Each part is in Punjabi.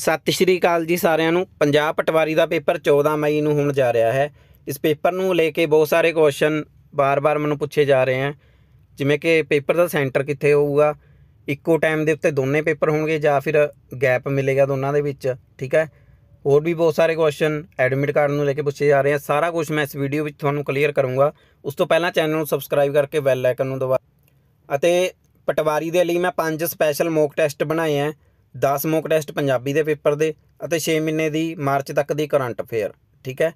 ਸਤਿ ਸ਼੍ਰੀ ਅਕਾਲ ਜੀ ਸਾਰਿਆਂ ਨੂੰ ਪੰਜਾਬ ਪਟਵਾਰੀ ਦਾ ਪੇਪਰ 14 ਮਈ ਨੂੰ ਹੁਣ ਜਾ ਰਿਹਾ ਹੈ ਇਸ ਪੇਪਰ ਨੂੰ ਲੈ ਕੇ ਬਹੁਤ ਸਾਰੇ ਕੁਐਸਚਨ ਬਾਰ-ਬਾਰ ਮੈਨੂੰ ਪੁੱਛੇ ਜਾ ਰਹੇ ਹਨ ਜਿਵੇਂ ਕਿ ਪੇਪਰ ਦਾ ਸੈਂਟਰ ਕਿੱਥੇ ਹੋਊਗਾ ਇੱਕੋ ਟਾਈਮ ਦੇ ਉੱਤੇ ਦੋਨੇ ਪੇਪਰ ਹੋਣਗੇ ਜਾਂ ਫਿਰ ਗੈਪ ਮਿਲੇਗਾ ਦੋਨਾਂ ਦੇ ਵਿੱਚ ਠੀਕ ਹੈ ਹੋਰ ਵੀ ਬਹੁਤ ਸਾਰੇ ਕੁਐਸਚਨ ਐਡਮਿਟ ਕਾਰਡ ਨੂੰ ਲੈ ਕੇ ਪੁੱਛੇ ਜਾ ਰਹੇ ਹਨ ਸਾਰਾ ਕੁਝ ਮੈਂ ਇਸ ਵੀਡੀਓ ਵਿੱਚ ਤੁਹਾਨੂੰ ਕਲੀਅਰ ਕਰੂੰਗਾ ਉਸ ਤੋਂ ਪਹਿਲਾਂ ਚੈਨਲ ਨੂੰ ਸਬਸਕ੍ਰਾਈਬ ਕਰਕੇ ਬੈਲ ਆਈਕਨ ਨੂੰ ਦਬਾ ਅਤੇ ਪਟਵਾਰੀ ਦੇ ਲਈ ਮੈਂ ਪੰਜ ਸਪੈਸ਼ਲ ਮੌਕ ਟੈਸਟ ਬਣਾਏ ਹਨ 10 ਮੌਕ ਟੈਸਟ ਪੰਜਾਬੀ ਦੇ ਪੇਪਰ ਦੇ ਅਤੇ 6 ਮਹੀਨੇ ਦੀ ਮਾਰਚ ਤੱਕ ਦੀ ਕਰੰਟ ਅਫੇਅਰ ਠੀਕ ਹੈ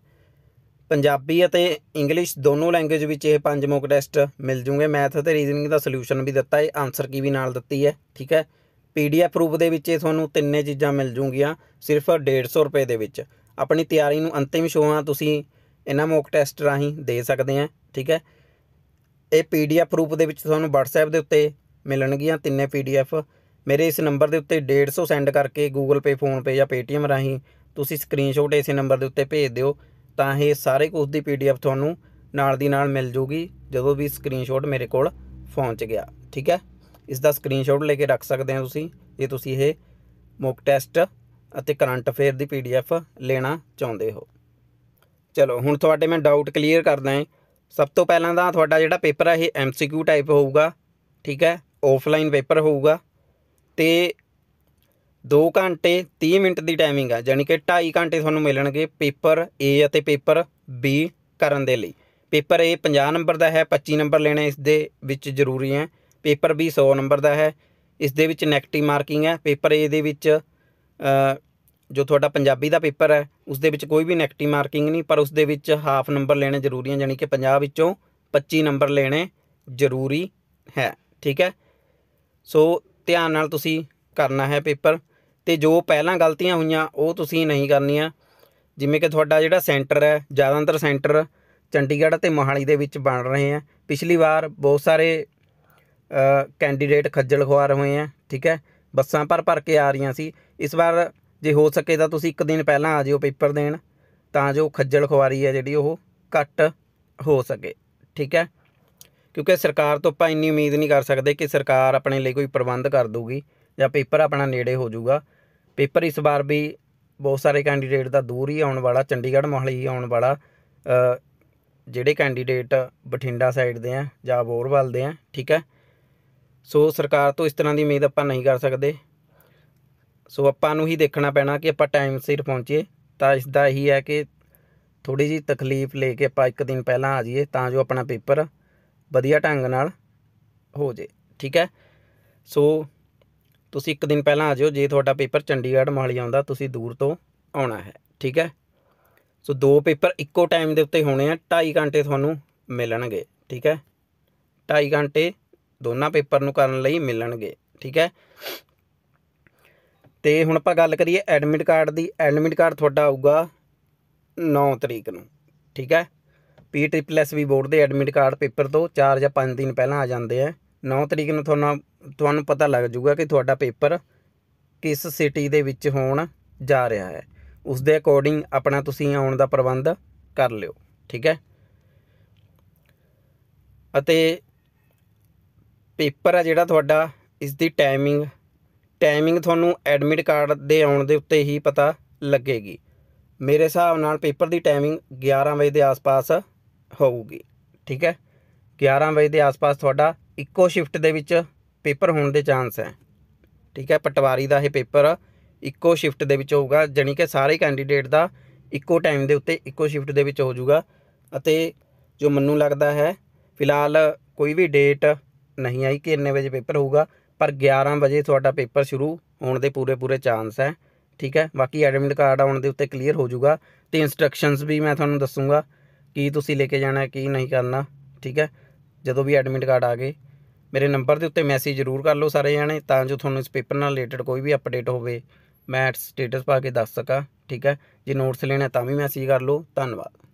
ਪੰਜਾਬੀ ਅਤੇ ਇੰਗਲਿਸ਼ ਦੋਨੋਂ ਲੈਂਗੁਏਜ ਵਿੱਚ ਇਹ ਪੰਜ ਮੌਕ ਟੈਸਟ ਮਿਲ ਜੂਗੇ ਮੈਥ ਅਤੇ ਰੀਜ਼ਨਿੰਗ ਦਾ ਸੋਲੂਸ਼ਨ ਵੀ ਦਿੱਤਾ ਹੈ ਆਨਸਰ ਕੀ ਵੀ ਨਾਲ ਦਿੱਤੀ ਹੈ ਠੀਕ ਹੈ ਪੀਡੀਐਫ ਪ੍ਰੂਫ ਦੇ ਵਿੱਚ ਇਹ ਤੁਹਾਨੂੰ ਤਿੰਨੇ ਚੀਜ਼ਾਂ ਮਿਲ ਜੂਗੀਆਂ ਸਿਰਫ 150 ਰੁਪਏ ਦੇ ਵਿੱਚ ਆਪਣੀ ਤਿਆਰੀ ਨੂੰ ਅੰਤਿਮ ਸ਼ੋਹਾਂ ਤੁਸੀਂ ਇਹਨਾਂ ਮੌਕ ਟੈਸਟ ਰਾਹੀਂ ਦੇ ਸਕਦੇ ਆ ਠੀਕ ਹੈ ਇਹ ਪੀਡੀਐਫ ਪ੍ਰੂਫ ਦੇ ਵਿੱਚ ਤੁਹਾਨੂੰ WhatsApp ਦੇ ਉੱਤੇ ਮਿਲਣਗੀਆਂ ਤਿੰਨੇ ਪੀਡੀਐਫ ਮੇਰੇ ਇਸ ਨੰਬਰ ਦੇ ਉੱਤੇ 150 ਸੈਂਡ ਕਰਕੇ Google Pay ਫੋਨ Pay ਜਾਂ Paytm ਰਾਹੀਂ ਤੁਸੀਂ ਸਕਰੀਨਸ਼ਾਟ ਇਸੇ ਨੰਬਰ ਦੇ ਉੱਤੇ ਭੇਜ ਦਿਓ ਤਾਂ ਇਹ ਸਾਰੇ ਕੁਝ ਦੀ PDF ਤੁਹਾਨੂੰ ਨਾਲ ਦੀ ਨਾਲ ਮਿਲ ਜੂਗੀ ਜਦੋਂ ਵੀ ਸਕਰੀਨਸ਼ਾਟ ਮੇਰੇ ਕੋਲ ਪਹੁੰਚ ਗਿਆ ਠੀਕ ਹੈ ਇਸ ਦਾ ਸਕਰੀਨਸ਼ਾਟ ਲੈ ਕੇ ਰੱਖ ਸਕਦੇ ਹੋ ਤੁਸੀਂ ਜੇ ਤੁਸੀਂ ਇਹ ਮੌਕ ਟੈਸਟ ਅਤੇ ਕਰੰਟ ਅਫੇਅਰ ਦੀ PDF ਲੈਣਾ ਚਾਹੁੰਦੇ ਹੋ ਚਲੋ ਹੁਣ ਤੁਹਾਡੇ ਮੈਂ ਡਾਊਟ ਕਲੀਅਰ ਕਰਦਾ ਹਾਂ ਸਭ ਤੋਂ ਪਹਿਲਾਂ ਤਾਂ ਤੁਹਾਡਾ ਜਿਹੜਾ ਪੇਪਰ ਹੈ ਇਹ MCQ ਟਾਈਪ ਹੋਊਗਾ ਠੀਕ ਹੈ ਆਫਲਾਈਨ ਪੇਪਰ ਹੋਊਗਾ ਤੇ 2 ਘੰਟੇ 30 ਮਿੰਟ ਦੀ ਟਾਈਮਿੰਗ ਆ ਯਾਨੀ ਕਿ 2.5 ਘੰਟੇ ਤੁਹਾਨੂੰ ਮਿਲਣਗੇ ਪੇਪਰ A ਅਤੇ ਪੇਪਰ B ਕਰਨ ਦੇ ਲਈ ਪੇਪਰ A 50 ਨੰਬਰ ਦਾ ਹੈ 25 ਨੰਬਰ ਲੈਣਾ ਇਸ ਦੇ ਵਿੱਚ ਜ਼ਰੂਰੀ ਹੈ ਪੇਪਰ B 100 ਨੰਬਰ ਦਾ ਹੈ ਇਸ ਦੇ ਵਿੱਚ ਨੈਗੇਟਿਵ ਮਾਰਕਿੰਗ ਹੈ ਪੇਪਰ A ਦੇ ਵਿੱਚ ਜੋ ਤੁਹਾਡਾ ਪੰਜਾਬੀ ਦਾ ਪੇਪਰ ਹੈ ਉਸ ਦੇ ਵਿੱਚ ਕੋਈ ਵੀ ਨੈਗੇਟਿਵ ਮਾਰਕਿੰਗ ਨਹੀਂ ਪਰ ਉਸ ਦੇ ਵਿੱਚ ਹਾਫ ਨੰਬਰ ਲੈਣੇ ਜ਼ਰੂਰੀ ਹੈ ਯਾਨੀ ਕਿ 50 ਵਿੱਚੋਂ 25 ਨੰਬਰ ਲੈਣੇ ਜ਼ਰੂਰੀ ਹੈ ਠੀਕ ਹੈ ਸੋ ਧਿਆਨ ਨਾਲ ਤੁਸੀਂ ਕਰਨਾ ਹੈ ਪੇਪਰ ਤੇ ਜੋ ਪਹਿਲਾਂ ਗਲਤੀਆਂ ਹੋਈਆਂ ਉਹ ਤੁਸੀਂ ਨਹੀਂ ਕਰਨੀਆਂ ਜਿਵੇਂ ਕਿ ਤੁਹਾਡਾ ਜਿਹੜਾ ਸੈਂਟਰ ਹੈ ਜ਼ਿਆਦਾਤਰ ਸੈਂਟਰ ਚੰਡੀਗੜ੍ਹ ਤੇ ਮੋਹਾਲੀ ਦੇ ਵਿੱਚ ਬਣ ਰਹੇ ਆ ਪਿਛਲੀ ਵਾਰ ਬਹੁਤ ਸਾਰੇ ਕੈਂਡੀਡੇਟ ਖੱਜਲ ਖੁਆਰ ਹੋਏ ਆ ਠੀਕ ਹੈ ਬੱਸਾਂ ਪਰ ਭਰ ਕੇ ਆ ਰਹੀਆਂ ਸੀ ਇਸ ਵਾਰ ਜੇ ਹੋ ਸਕੇ ਤਾਂ ਤੁਸੀਂ ਇੱਕ ਦਿਨ ਪਹਿਲਾਂ ਆ ਜਿਓ ਪੇਪਰ ਦੇਣ ਤਾਂ ਜੋ ਖੱਜਲ ਖੁਆਰੀ ਹੈ ਜਿਹੜੀ ਉਹ ਘੱਟ ਹੋ ਸਕੇ ਠੀਕ ਹੈ ਕਿਉਂਕਿ ਸਰਕਾਰ ਤੋਂ ਆਪਾਂ ਇੰਨੀ ਉਮੀਦ ਨਹੀਂ ਕਰ ਸਕਦੇ ਕਿ ਸਰਕਾਰ ਆਪਣੇ ਲਈ ਕੋਈ ਪ੍ਰਬੰਧ ਕਰ ਦੂਗੀ ਜਾਂ ਪੇਪਰ ਆਪਣਾ ਨੇੜੇ ਹੋ ਜਾਊਗਾ ਪੇਪਰ ਇਸ ਵਾਰ ਵੀ ਬਹੁਤ ਸਾਰੇ ਕੈਂਡੀਡੇਟ ਦਾ ਦੂਰ ਹੀ ਆਉਣ ਵਾਲਾ ਚੰਡੀਗੜ੍ਹ ਮੋਹਾਲੀ ਆਉਣ ਵਾਲਾ ਜਿਹੜੇ ਕੈਂਡੀਡੇਟ ਬਠਿੰਡਾ ਸਾਈਡ ਦੇ ਆ ਜਾਂ ਬੋਰਵਾਲ ਦੇ ਆ ਠੀਕ ਹੈ ਸੋ ਸਰਕਾਰ ਤੋਂ ਇਸ ਤਰ੍ਹਾਂ ਦੀ ਉਮੀਦ ਆਪਾਂ ਨਹੀਂ ਕਰ ਸਕਦੇ ਸੋ ਆਪਾਂ ਨੂੰ ਹੀ ਦੇਖਣਾ ਪੈਣਾ ਕਿ ਆਪਾਂ ਟਾਈਮ ਸਿਰ ਪਹੁੰਚੀਏ ਤਾਂ ਇਸ ਦਾ ਹੀ ਹੈ ਕਿ ਥੋੜੀ ਜੀ ਤਕਲੀਫ ਲੈ ਕੇ ਆਪਾਂ ਇੱਕ ਦਿਨ ਪਹਿਲਾਂ ਆ ਜਾਈਏ ਤਾਂ ਜੋ ਆਪਣਾ ਪੇਪਰ ਵਧੀਆ ਢੰਗ ਨਾਲ ਹੋ ਜੇ ਠੀਕ ਹੈ ਸੋ ਤੁਸੀਂ ਇੱਕ ਦਿਨ ਪਹਿਲਾਂ ਆ ਜਿਓ ਜੇ ਤੁਹਾਡਾ ਪੇਪਰ ਚੰਡੀਗੜ੍ਹ ਮਾਲੀ ਆਉਂਦਾ ਤੁਸੀਂ ਦੂਰ ਤੋਂ ਆਉਣਾ ਹੈ ਠੀਕ ਹੈ ਸੋ ਦੋ ਪੇਪਰ ਇੱਕੋ ਟਾਈਮ ਦੇ ਉੱਤੇ ਹੋਣੇ ਆ 2.5 ਘੰਟੇ ਤੁਹਾਨੂੰ ਮਿਲਣਗੇ ਠੀਕ ਹੈ 2.5 ਘੰਟੇ ਦੋਨਾਂ ਪੇਪਰ ਨੂੰ ਕਰਨ ਲਈ ਮਿਲਣਗੇ ਠੀਕ ਹੈ ਤੇ ਹੁਣ ਆਪਾਂ ਗੱਲ ਕਰੀਏ ਐਡਮਿਟ ਕਾਰਡ ਦੀ ਐਡਮਿਟ ਕਾਰਡ ਤੁਹਾਡਾ ਆਊਗਾ 9 ਤਰੀਕ ਨੂੰ ਠੀਕ ਹੈ P triple S V board ਦੇ ਐਡਮਿਟ ਕਾਰਡ ਪੇਪਰ ਤੋਂ 4 ਜਾਂ 5 ਦਿਨ ਪਹਿਲਾਂ ਆ ਜਾਂਦੇ ਆ 9 ਤਰੀਕ ਨੂੰ ਤੁਹਾਨੂੰ ਤੁਹਾਨੂੰ ਪਤਾ ਲੱਗ ਜਾਊਗਾ ਕਿ ਤੁਹਾਡਾ ਪੇਪਰ ਕਿਸ ਸਿਟੀ ਦੇ ਵਿੱਚ ਹੋਣ ਜਾ ਰਿਹਾ ਹੈ ਉਸ ਦੇ ਅਕੋਰਡਿੰਗ ਆਪਣਾ ਤੁਸੀਂ ਆਉਣ ਦਾ ਪ੍ਰਬੰਧ ਕਰ ਲਿਓ ਠੀਕ ਹੈ ਅਤੇ ਪੇਪਰ ਆ ਜਿਹੜਾ ਤੁਹਾਡਾ ਇਸ ਦੀ ਟਾਈਮਿੰਗ ਟਾਈਮਿੰਗ ਤੁਹਾਨੂੰ ਐਡਮਿਟ ਕਾਰਡ ਦੇ ਆਉਣ ਦੇ ਉੱਤੇ ਹੀ ਪਤਾ ਲੱਗੇਗੀ ਮੇਰੇ ਹਿਸਾਬ ਨਾਲ ਪੇਪਰ ਦੀ ਟਾਈਮਿੰਗ 11 ਵਜੇ ਦੇ ਆਸ-ਪਾਸ ਹੋਊਗੀ ਠੀਕ ਹੈ 11 ਵਜੇ ਦੇ ਆਸ-ਪਾਸ ਤੁਹਾਡਾ ਇੱਕੋ ਸ਼ਿਫਟ ਦੇ ਵਿੱਚ ਪੇਪਰ ਹੋਣ ਦੇ ਚਾਂਸ ਹੈ ਠੀਕ ਹੈ ਪਟਵਾਰੀ ਦਾ ਇਹ ਪੇਪਰ ਇੱਕੋ ਸ਼ਿਫਟ ਦੇ ਵਿੱਚ ਹੋਊਗਾ ਜਾਨੀ ਕਿ ਸਾਰੇ ਕੈਂਡੀਡੇਟ ਦਾ ਇੱਕੋ ਟਾਈਮ ਦੇ ਉੱਤੇ ਇੱਕੋ ਸ਼ਿਫਟ ਦੇ ਵਿੱਚ ਹੋ ਜਾਊਗਾ ਅਤੇ ਜੋ ਮੈਨੂੰ ਲੱਗਦਾ ਹੈ ਫਿਲਹਾਲ ਕੋਈ ਵੀ ਡੇਟ ਨਹੀਂ ਆਈ ਕਿ ਇੰਨੇ ਵਜੇ ਪੇਪਰ ਹੋਊਗਾ ਪਰ 11 ਵਜੇ ਤੁਹਾਡਾ ਪੇਪਰ ਸ਼ੁਰੂ ਹੋਣ ਦੇ ਪੂਰੇ ਪੂਰੇ ਚਾਂਸ ਹੈ ਠੀਕ ਹੈ ਬਾਕੀ ਐਡਮਿਟ ਕਾਰਡ ਆਉਣ ਦੇ ਉੱਤੇ ਕਲੀਅਰ ਹੋ ਜਾਊਗਾ ਤੇ ਇਨਸਟਰਕਸ਼ਨਸ ਵੀ ਮੈਂ ਤੁਹਾਨੂੰ ਦੱਸੂਗਾ ਕੀ ਤੁਸੀਂ ਲੈ ਕੇ ਜਾਣਾ ਕੀ ਨਹੀਂ ਕਰਨਾ ਠੀਕ ਹੈ ਜਦੋਂ ਵੀ ਐਡਮਿਟ ਕਾਰਡ ਆ ਗਏ ਮੇਰੇ ਨੰਬਰ ਦੇ ਉੱਤੇ ਮੈਸੇਜ ਜ਼ਰੂਰ ਕਰ ਲਓ ਸਾਰੇ ਜਣੇ ਤਾਂ ਜੋ ਤੁਹਾਨੂੰ ਇਸ ਪੇਪਰ ਨਾਲ ਰਿਲੇਟਡ ਕੋਈ ਵੀ ਅਪਡੇਟ ਹੋਵੇ ਮੈਂ ਸਟੇਟਸ ਪਾ ਕੇ ਦੱਸ ਸਕਾਂ ਠੀਕ ਹੈ ਜੇ ਨੋਟਸ ਲੈਣਾ ਤਾਂ ਵੀ ਮੈਸੇਜ ਕਰ ਲਓ ਧੰਨਵਾਦ